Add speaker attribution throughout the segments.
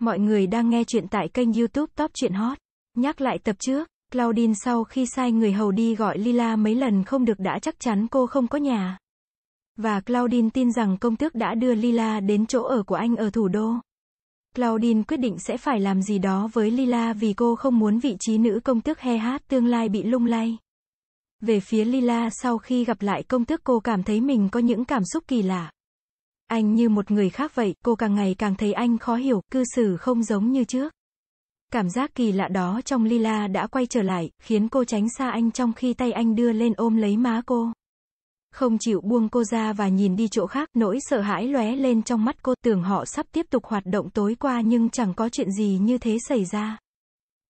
Speaker 1: Mọi người đang nghe chuyện tại kênh youtube Top Chuyện Hot. Nhắc lại tập trước, Claudine sau khi sai người hầu đi gọi Lila mấy lần không được đã chắc chắn cô không có nhà. Và Claudine tin rằng công tước đã đưa Lila đến chỗ ở của anh ở thủ đô. Claudine quyết định sẽ phải làm gì đó với Lila vì cô không muốn vị trí nữ công tước he hát tương lai bị lung lay. Về phía Lila sau khi gặp lại công tước cô cảm thấy mình có những cảm xúc kỳ lạ. Anh như một người khác vậy, cô càng ngày càng thấy anh khó hiểu, cư xử không giống như trước. Cảm giác kỳ lạ đó trong Lila đã quay trở lại, khiến cô tránh xa anh trong khi tay anh đưa lên ôm lấy má cô. Không chịu buông cô ra và nhìn đi chỗ khác, nỗi sợ hãi lóe lên trong mắt cô tưởng họ sắp tiếp tục hoạt động tối qua nhưng chẳng có chuyện gì như thế xảy ra.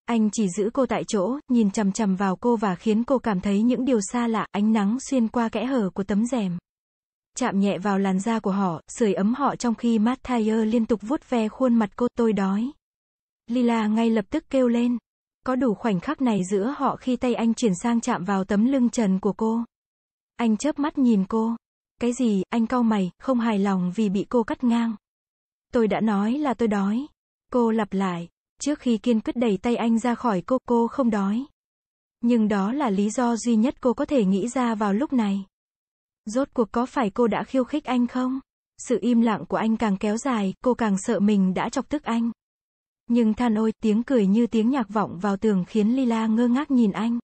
Speaker 1: Anh chỉ giữ cô tại chỗ, nhìn chằm chằm vào cô và khiến cô cảm thấy những điều xa lạ, ánh nắng xuyên qua kẽ hở của tấm rèm chạm nhẹ vào làn da của họ, sưởi ấm họ trong khi Matthew liên tục vuốt ve khuôn mặt cô tôi đói. Lila ngay lập tức kêu lên. Có đủ khoảnh khắc này giữa họ khi tay anh chuyển sang chạm vào tấm lưng trần của cô. Anh chớp mắt nhìn cô. Cái gì, anh cau mày, không hài lòng vì bị cô cắt ngang. Tôi đã nói là tôi đói. Cô lặp lại. Trước khi kiên quyết đẩy tay anh ra khỏi cô, cô không đói. Nhưng đó là lý do duy nhất cô có thể nghĩ ra vào lúc này. Rốt cuộc có phải cô đã khiêu khích anh không? Sự im lặng của anh càng kéo dài, cô càng sợ mình đã chọc tức anh. Nhưng than ôi, tiếng cười như tiếng nhạc vọng vào tường khiến Lila ngơ ngác nhìn anh.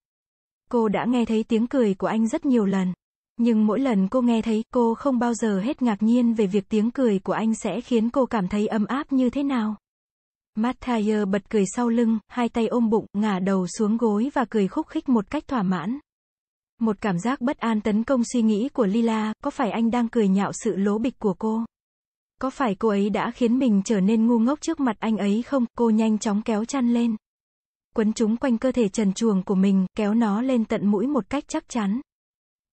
Speaker 1: Cô đã nghe thấy tiếng cười của anh rất nhiều lần. Nhưng mỗi lần cô nghe thấy, cô không bao giờ hết ngạc nhiên về việc tiếng cười của anh sẽ khiến cô cảm thấy ấm áp như thế nào. Matthias bật cười sau lưng, hai tay ôm bụng, ngả đầu xuống gối và cười khúc khích một cách thỏa mãn. Một cảm giác bất an tấn công suy nghĩ của Lila, có phải anh đang cười nhạo sự lố bịch của cô? Có phải cô ấy đã khiến mình trở nên ngu ngốc trước mặt anh ấy không? Cô nhanh chóng kéo chăn lên. Quấn chúng quanh cơ thể trần chuồng của mình, kéo nó lên tận mũi một cách chắc chắn.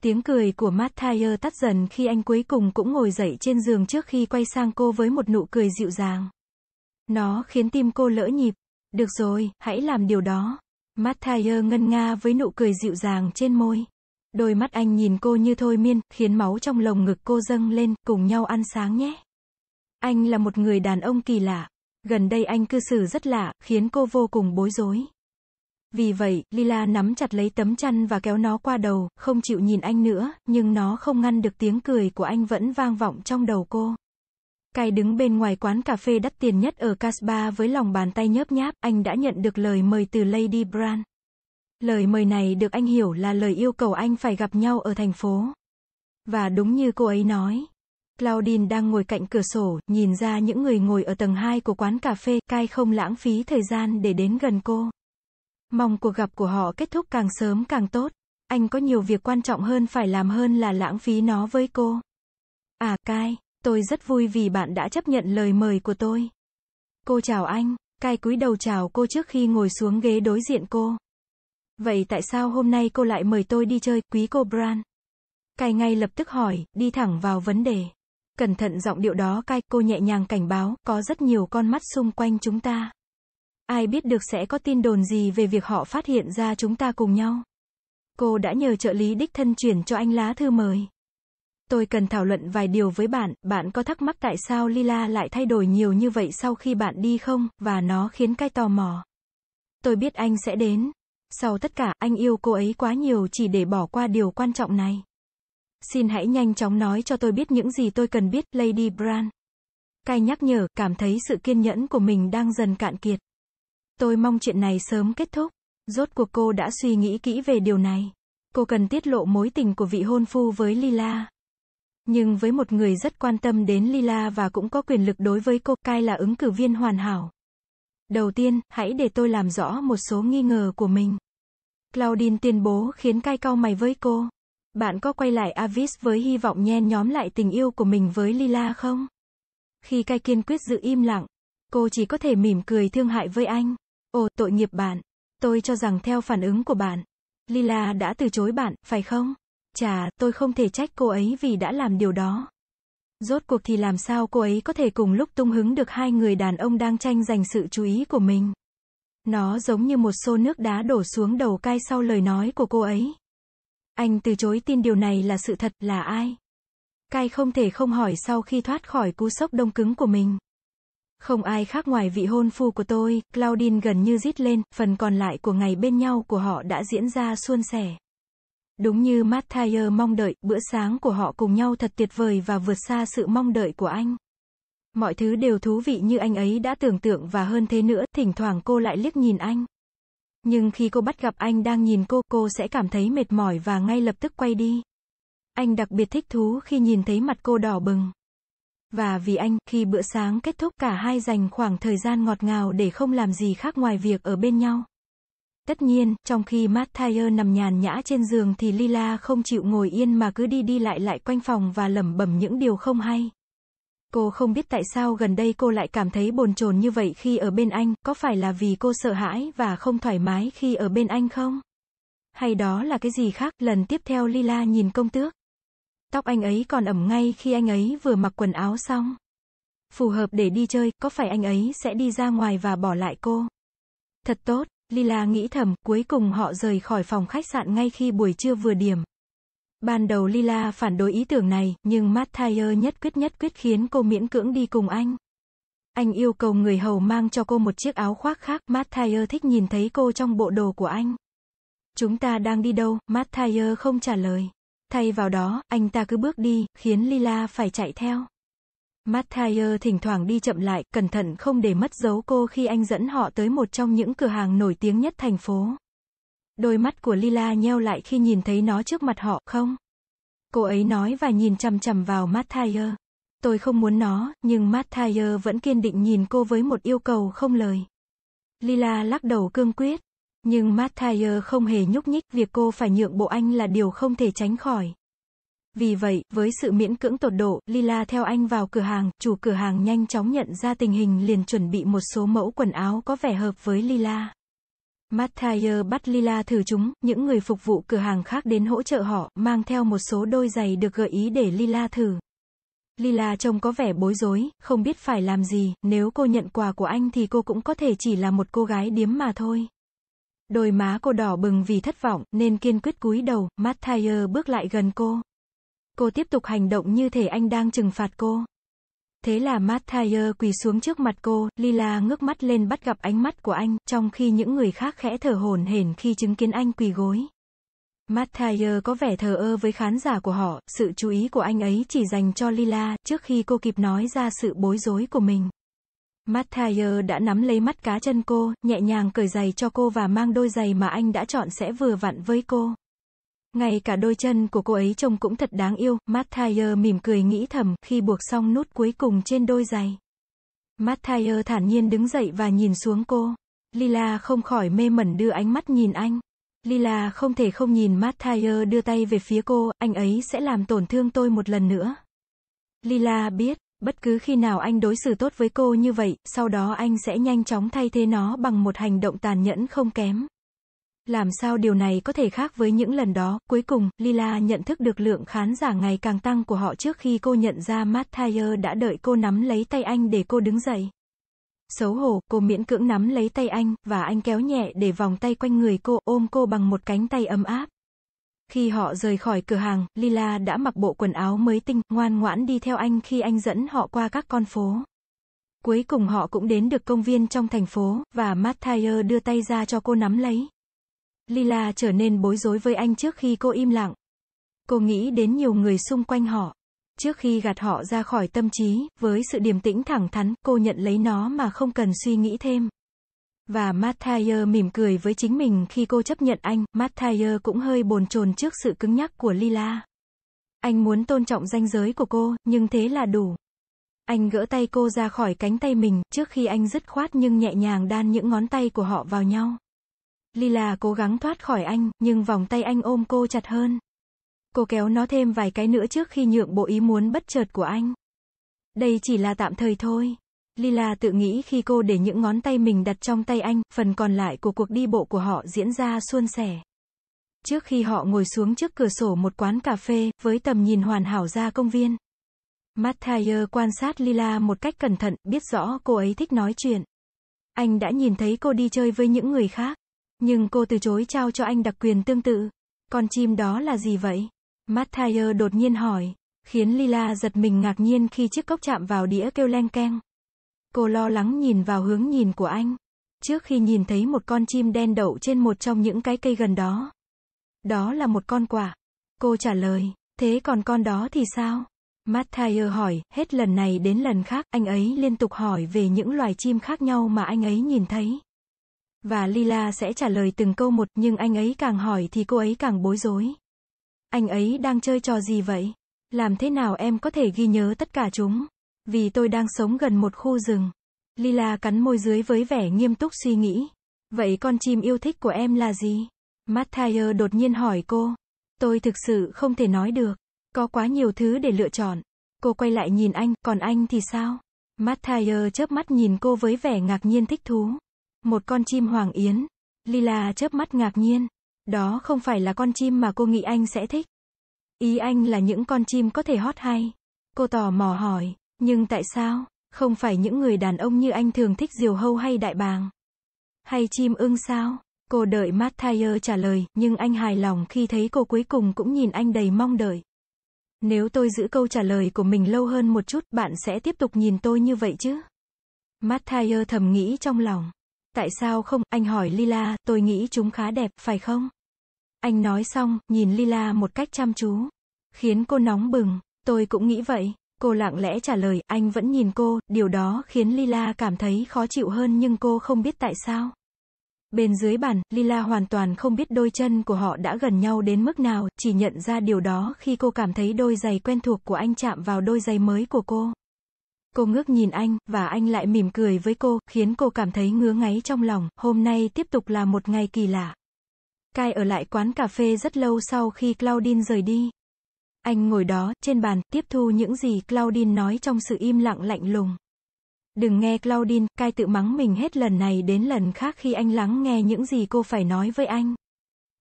Speaker 1: Tiếng cười của Matthew tắt dần khi anh cuối cùng cũng ngồi dậy trên giường trước khi quay sang cô với một nụ cười dịu dàng. Nó khiến tim cô lỡ nhịp. Được rồi, hãy làm điều đó. Matthew ngân nga với nụ cười dịu dàng trên môi. Đôi mắt anh nhìn cô như thôi miên, khiến máu trong lồng ngực cô dâng lên, cùng nhau ăn sáng nhé. Anh là một người đàn ông kỳ lạ. Gần đây anh cư xử rất lạ, khiến cô vô cùng bối rối. Vì vậy, Lila nắm chặt lấy tấm chăn và kéo nó qua đầu, không chịu nhìn anh nữa, nhưng nó không ngăn được tiếng cười của anh vẫn vang vọng trong đầu cô. Cai đứng bên ngoài quán cà phê đắt tiền nhất ở Casbah với lòng bàn tay nhớp nháp, anh đã nhận được lời mời từ Lady Brand. Lời mời này được anh hiểu là lời yêu cầu anh phải gặp nhau ở thành phố. Và đúng như cô ấy nói, Claudine đang ngồi cạnh cửa sổ, nhìn ra những người ngồi ở tầng 2 của quán cà phê, cai không lãng phí thời gian để đến gần cô. Mong cuộc gặp của họ kết thúc càng sớm càng tốt. Anh có nhiều việc quan trọng hơn phải làm hơn là lãng phí nó với cô. À, Cai, tôi rất vui vì bạn đã chấp nhận lời mời của tôi. Cô chào anh, Cai cúi đầu chào cô trước khi ngồi xuống ghế đối diện cô. Vậy tại sao hôm nay cô lại mời tôi đi chơi, quý cô Bran? Cai ngay lập tức hỏi, đi thẳng vào vấn đề. Cẩn thận giọng điệu đó cai, cô nhẹ nhàng cảnh báo, có rất nhiều con mắt xung quanh chúng ta. Ai biết được sẽ có tin đồn gì về việc họ phát hiện ra chúng ta cùng nhau. Cô đã nhờ trợ lý đích thân chuyển cho anh lá thư mời. Tôi cần thảo luận vài điều với bạn, bạn có thắc mắc tại sao Lila lại thay đổi nhiều như vậy sau khi bạn đi không, và nó khiến cai tò mò. Tôi biết anh sẽ đến, sau tất cả, anh yêu cô ấy quá nhiều chỉ để bỏ qua điều quan trọng này. Xin hãy nhanh chóng nói cho tôi biết những gì tôi cần biết, Lady Brand. Cai nhắc nhở, cảm thấy sự kiên nhẫn của mình đang dần cạn kiệt. Tôi mong chuyện này sớm kết thúc. Rốt cuộc cô đã suy nghĩ kỹ về điều này. Cô cần tiết lộ mối tình của vị hôn phu với Lila. Nhưng với một người rất quan tâm đến Lila và cũng có quyền lực đối với cô, Cai là ứng cử viên hoàn hảo. Đầu tiên, hãy để tôi làm rõ một số nghi ngờ của mình. Claudine tuyên bố khiến cai cau mày với cô. Bạn có quay lại Avis với hy vọng nhen nhóm lại tình yêu của mình với Lila không? Khi cai kiên quyết giữ im lặng, cô chỉ có thể mỉm cười thương hại với anh. Ồ, tội nghiệp bạn. Tôi cho rằng theo phản ứng của bạn, Lila đã từ chối bạn, phải không? Chà, tôi không thể trách cô ấy vì đã làm điều đó. Rốt cuộc thì làm sao cô ấy có thể cùng lúc tung hứng được hai người đàn ông đang tranh giành sự chú ý của mình? Nó giống như một xô nước đá đổ xuống đầu cai sau lời nói của cô ấy. Anh từ chối tin điều này là sự thật là ai? Cai không thể không hỏi sau khi thoát khỏi cú sốc đông cứng của mình. Không ai khác ngoài vị hôn phu của tôi, Claudine gần như rít lên, phần còn lại của ngày bên nhau của họ đã diễn ra suôn sẻ. Đúng như Matthias mong đợi, bữa sáng của họ cùng nhau thật tuyệt vời và vượt xa sự mong đợi của anh. Mọi thứ đều thú vị như anh ấy đã tưởng tượng và hơn thế nữa, thỉnh thoảng cô lại liếc nhìn anh. Nhưng khi cô bắt gặp anh đang nhìn cô, cô sẽ cảm thấy mệt mỏi và ngay lập tức quay đi. Anh đặc biệt thích thú khi nhìn thấy mặt cô đỏ bừng. Và vì anh, khi bữa sáng kết thúc cả hai dành khoảng thời gian ngọt ngào để không làm gì khác ngoài việc ở bên nhau. Tất nhiên, trong khi Matthew nằm nhàn nhã trên giường thì Lila không chịu ngồi yên mà cứ đi đi lại lại quanh phòng và lẩm bẩm những điều không hay. Cô không biết tại sao gần đây cô lại cảm thấy bồn chồn như vậy khi ở bên anh, có phải là vì cô sợ hãi và không thoải mái khi ở bên anh không? Hay đó là cái gì khác? Lần tiếp theo Lila nhìn công tước. Tóc anh ấy còn ẩm ngay khi anh ấy vừa mặc quần áo xong. Phù hợp để đi chơi, có phải anh ấy sẽ đi ra ngoài và bỏ lại cô? Thật tốt, Lila nghĩ thầm, cuối cùng họ rời khỏi phòng khách sạn ngay khi buổi trưa vừa điểm. Ban đầu Lila phản đối ý tưởng này, nhưng Matthias nhất quyết nhất quyết khiến cô miễn cưỡng đi cùng anh. Anh yêu cầu người hầu mang cho cô một chiếc áo khoác khác, Matthias thích nhìn thấy cô trong bộ đồ của anh. Chúng ta đang đi đâu, Matthias không trả lời. Thay vào đó, anh ta cứ bước đi, khiến Lila phải chạy theo. Matthias thỉnh thoảng đi chậm lại, cẩn thận không để mất dấu cô khi anh dẫn họ tới một trong những cửa hàng nổi tiếng nhất thành phố. Đôi mắt của Lila nheo lại khi nhìn thấy nó trước mặt họ, không? Cô ấy nói và nhìn chằm chằm vào Matthias. Tôi không muốn nó, nhưng Matthias vẫn kiên định nhìn cô với một yêu cầu không lời. Lila lắc đầu cương quyết. Nhưng Matthias không hề nhúc nhích, việc cô phải nhượng bộ anh là điều không thể tránh khỏi. Vì vậy, với sự miễn cưỡng tột độ, Lila theo anh vào cửa hàng, chủ cửa hàng nhanh chóng nhận ra tình hình liền chuẩn bị một số mẫu quần áo có vẻ hợp với Lila. Matthias bắt Lila thử chúng, những người phục vụ cửa hàng khác đến hỗ trợ họ, mang theo một số đôi giày được gợi ý để Lila thử. Lila trông có vẻ bối rối, không biết phải làm gì, nếu cô nhận quà của anh thì cô cũng có thể chỉ là một cô gái điếm mà thôi. Đôi má cô đỏ bừng vì thất vọng, nên kiên quyết cúi đầu, Matthias bước lại gần cô. Cô tiếp tục hành động như thể anh đang trừng phạt cô. Thế là Matthias quỳ xuống trước mặt cô, Lila ngước mắt lên bắt gặp ánh mắt của anh, trong khi những người khác khẽ thở hổn hển khi chứng kiến anh quỳ gối. Matthias có vẻ thờ ơ với khán giả của họ, sự chú ý của anh ấy chỉ dành cho Lila, trước khi cô kịp nói ra sự bối rối của mình. Matthias đã nắm lấy mắt cá chân cô, nhẹ nhàng cởi giày cho cô và mang đôi giày mà anh đã chọn sẽ vừa vặn với cô. Ngay cả đôi chân của cô ấy trông cũng thật đáng yêu, Matthias mỉm cười nghĩ thầm khi buộc xong nút cuối cùng trên đôi giày. Matthias thản nhiên đứng dậy và nhìn xuống cô. Lila không khỏi mê mẩn đưa ánh mắt nhìn anh. Lila không thể không nhìn Matthias đưa tay về phía cô, anh ấy sẽ làm tổn thương tôi một lần nữa. Lila biết, bất cứ khi nào anh đối xử tốt với cô như vậy, sau đó anh sẽ nhanh chóng thay thế nó bằng một hành động tàn nhẫn không kém. Làm sao điều này có thể khác với những lần đó, cuối cùng, Lila nhận thức được lượng khán giả ngày càng tăng của họ trước khi cô nhận ra Matt Matthias đã đợi cô nắm lấy tay anh để cô đứng dậy. Xấu hổ, cô miễn cưỡng nắm lấy tay anh, và anh kéo nhẹ để vòng tay quanh người cô, ôm cô bằng một cánh tay ấm áp. Khi họ rời khỏi cửa hàng, Lila đã mặc bộ quần áo mới tinh, ngoan ngoãn đi theo anh khi anh dẫn họ qua các con phố. Cuối cùng họ cũng đến được công viên trong thành phố, và Matt Matthias đưa tay ra cho cô nắm lấy. Lila trở nên bối rối với anh trước khi cô im lặng. Cô nghĩ đến nhiều người xung quanh họ. Trước khi gạt họ ra khỏi tâm trí, với sự điềm tĩnh thẳng thắn, cô nhận lấy nó mà không cần suy nghĩ thêm. Và Matthias mỉm cười với chính mình khi cô chấp nhận anh, Matthias cũng hơi bồn chồn trước sự cứng nhắc của Lila. Anh muốn tôn trọng danh giới của cô, nhưng thế là đủ. Anh gỡ tay cô ra khỏi cánh tay mình, trước khi anh dứt khoát nhưng nhẹ nhàng đan những ngón tay của họ vào nhau. Lila cố gắng thoát khỏi anh, nhưng vòng tay anh ôm cô chặt hơn. Cô kéo nó thêm vài cái nữa trước khi nhượng bộ ý muốn bất chợt của anh. Đây chỉ là tạm thời thôi. Lila tự nghĩ khi cô để những ngón tay mình đặt trong tay anh, phần còn lại của cuộc đi bộ của họ diễn ra suôn sẻ. Trước khi họ ngồi xuống trước cửa sổ một quán cà phê, với tầm nhìn hoàn hảo ra công viên. Matthias quan sát Lila một cách cẩn thận, biết rõ cô ấy thích nói chuyện. Anh đã nhìn thấy cô đi chơi với những người khác. Nhưng cô từ chối trao cho anh đặc quyền tương tự. Con chim đó là gì vậy? Matthias đột nhiên hỏi, khiến Lila giật mình ngạc nhiên khi chiếc cốc chạm vào đĩa kêu leng keng. Cô lo lắng nhìn vào hướng nhìn của anh, trước khi nhìn thấy một con chim đen đậu trên một trong những cái cây gần đó. Đó là một con quả. Cô trả lời, thế còn con đó thì sao? Matthias hỏi, hết lần này đến lần khác, anh ấy liên tục hỏi về những loài chim khác nhau mà anh ấy nhìn thấy. Và Lila sẽ trả lời từng câu một nhưng anh ấy càng hỏi thì cô ấy càng bối rối. Anh ấy đang chơi trò gì vậy? Làm thế nào em có thể ghi nhớ tất cả chúng? Vì tôi đang sống gần một khu rừng. Lila cắn môi dưới với vẻ nghiêm túc suy nghĩ. Vậy con chim yêu thích của em là gì? Matthew đột nhiên hỏi cô. Tôi thực sự không thể nói được. Có quá nhiều thứ để lựa chọn. Cô quay lại nhìn anh, còn anh thì sao? Matthew chớp mắt nhìn cô với vẻ ngạc nhiên thích thú. Một con chim hoàng yến. Lila chớp mắt ngạc nhiên. Đó không phải là con chim mà cô nghĩ anh sẽ thích. Ý anh là những con chim có thể hót hay. Cô tò mò hỏi, nhưng tại sao, không phải những người đàn ông như anh thường thích diều hâu hay đại bàng? Hay chim ưng sao? Cô đợi Matthias trả lời, nhưng anh hài lòng khi thấy cô cuối cùng cũng nhìn anh đầy mong đợi. Nếu tôi giữ câu trả lời của mình lâu hơn một chút, bạn sẽ tiếp tục nhìn tôi như vậy chứ? Matthias thầm nghĩ trong lòng. Tại sao không, anh hỏi Lila, tôi nghĩ chúng khá đẹp, phải không? Anh nói xong, nhìn Lila một cách chăm chú. Khiến cô nóng bừng, tôi cũng nghĩ vậy. Cô lặng lẽ trả lời, anh vẫn nhìn cô, điều đó khiến Lila cảm thấy khó chịu hơn nhưng cô không biết tại sao. Bên dưới bàn, Lila hoàn toàn không biết đôi chân của họ đã gần nhau đến mức nào, chỉ nhận ra điều đó khi cô cảm thấy đôi giày quen thuộc của anh chạm vào đôi giày mới của cô. Cô ngước nhìn anh, và anh lại mỉm cười với cô, khiến cô cảm thấy ngứa ngáy trong lòng, hôm nay tiếp tục là một ngày kỳ lạ. Kai ở lại quán cà phê rất lâu sau khi Claudine rời đi. Anh ngồi đó, trên bàn, tiếp thu những gì Claudine nói trong sự im lặng lạnh lùng. Đừng nghe Claudine, Kai tự mắng mình hết lần này đến lần khác khi anh lắng nghe những gì cô phải nói với anh.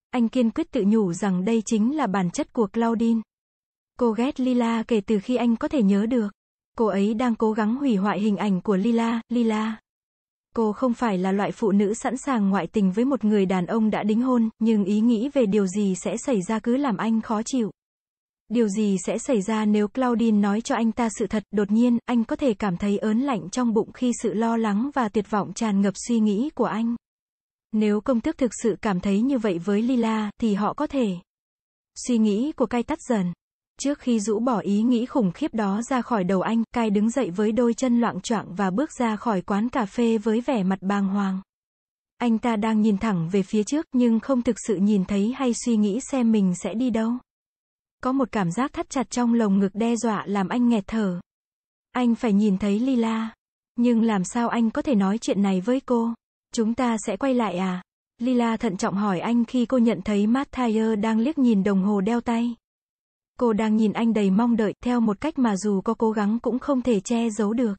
Speaker 1: Anh kiên quyết tự nhủ rằng đây chính là bản chất của Claudine. Cô ghét Lila kể từ khi anh có thể nhớ được. Cô ấy đang cố gắng hủy hoại hình ảnh của Lila, Lila. Cô không phải là loại phụ nữ sẵn sàng ngoại tình với một người đàn ông đã đính hôn, nhưng ý nghĩ về điều gì sẽ xảy ra cứ làm anh khó chịu. Điều gì sẽ xảy ra nếu Claudine nói cho anh ta sự thật, đột nhiên, anh có thể cảm thấy ớn lạnh trong bụng khi sự lo lắng và tuyệt vọng tràn ngập suy nghĩ của anh. Nếu công tước thực sự cảm thấy như vậy với Lila, thì họ có thể. Suy nghĩ của cay tắt dần. Trước khi rũ bỏ ý nghĩ khủng khiếp đó ra khỏi đầu anh, Kai đứng dậy với đôi chân loạn choạng và bước ra khỏi quán cà phê với vẻ mặt bàng hoàng. Anh ta đang nhìn thẳng về phía trước nhưng không thực sự nhìn thấy hay suy nghĩ xem mình sẽ đi đâu. Có một cảm giác thắt chặt trong lồng ngực đe dọa làm anh nghẹt thở. Anh phải nhìn thấy Lila. Nhưng làm sao anh có thể nói chuyện này với cô? Chúng ta sẽ quay lại à? Lila thận trọng hỏi anh khi cô nhận thấy Matt Thayer đang liếc nhìn đồng hồ đeo tay cô đang nhìn anh đầy mong đợi, theo một cách mà dù có cố gắng cũng không thể che giấu được.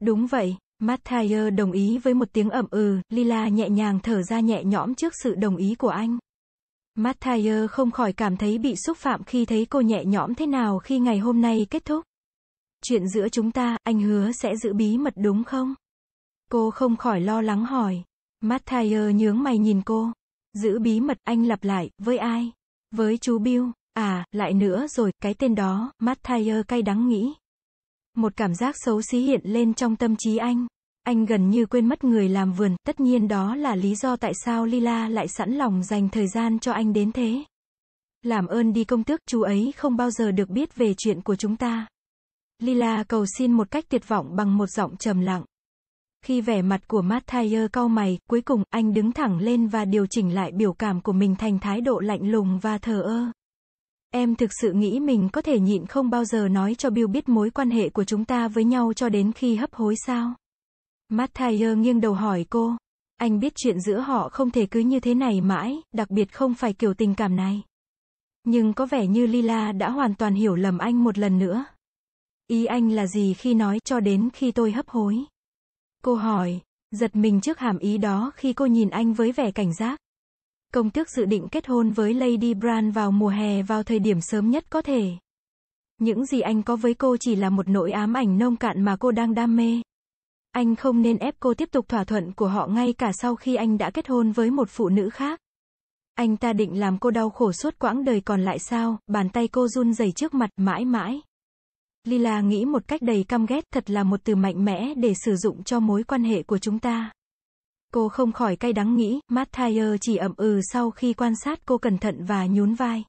Speaker 1: Đúng vậy, Matthias đồng ý với một tiếng ẩm ừ, Lila nhẹ nhàng thở ra nhẹ nhõm trước sự đồng ý của anh. Matthias không khỏi cảm thấy bị xúc phạm khi thấy cô nhẹ nhõm thế nào khi ngày hôm nay kết thúc. Chuyện giữa chúng ta, anh hứa sẽ giữ bí mật đúng không? Cô không khỏi lo lắng hỏi. Matthias nhướng mày nhìn cô. Giữ bí mật, anh lặp lại, với ai? Với chú Bill. À, lại nữa rồi, cái tên đó, Matthias cay đắng nghĩ. Một cảm giác xấu xí hiện lên trong tâm trí anh. Anh gần như quên mất người làm vườn, tất nhiên đó là lý do tại sao Lila lại sẵn lòng dành thời gian cho anh đến thế. Làm ơn đi công tước, chú ấy không bao giờ được biết về chuyện của chúng ta. Lila cầu xin một cách tuyệt vọng bằng một giọng trầm lặng. Khi vẻ mặt của Matthias cau mày, cuối cùng, anh đứng thẳng lên và điều chỉnh lại biểu cảm của mình thành thái độ lạnh lùng và thờ ơ. Em thực sự nghĩ mình có thể nhịn không bao giờ nói cho Bill biết mối quan hệ của chúng ta với nhau cho đến khi hấp hối sao? Matthias nghiêng đầu hỏi cô. Anh biết chuyện giữa họ không thể cứ như thế này mãi, đặc biệt không phải kiểu tình cảm này. Nhưng có vẻ như Lila đã hoàn toàn hiểu lầm anh một lần nữa. Ý anh là gì khi nói cho đến khi tôi hấp hối? Cô hỏi, giật mình trước hàm ý đó khi cô nhìn anh với vẻ cảnh giác công tước dự định kết hôn với Lady Bran vào mùa hè vào thời điểm sớm nhất có thể. Những gì anh có với cô chỉ là một nỗi ám ảnh nông cạn mà cô đang đam mê. Anh không nên ép cô tiếp tục thỏa thuận của họ ngay cả sau khi anh đã kết hôn với một phụ nữ khác. Anh ta định làm cô đau khổ suốt quãng đời còn lại sao, bàn tay cô run rẩy trước mặt, mãi mãi. Lila nghĩ một cách đầy căm ghét thật là một từ mạnh mẽ để sử dụng cho mối quan hệ của chúng ta. Cô không khỏi cay đắng nghĩ, Matthias chỉ ậm ừ sau khi quan sát cô cẩn thận và nhún vai.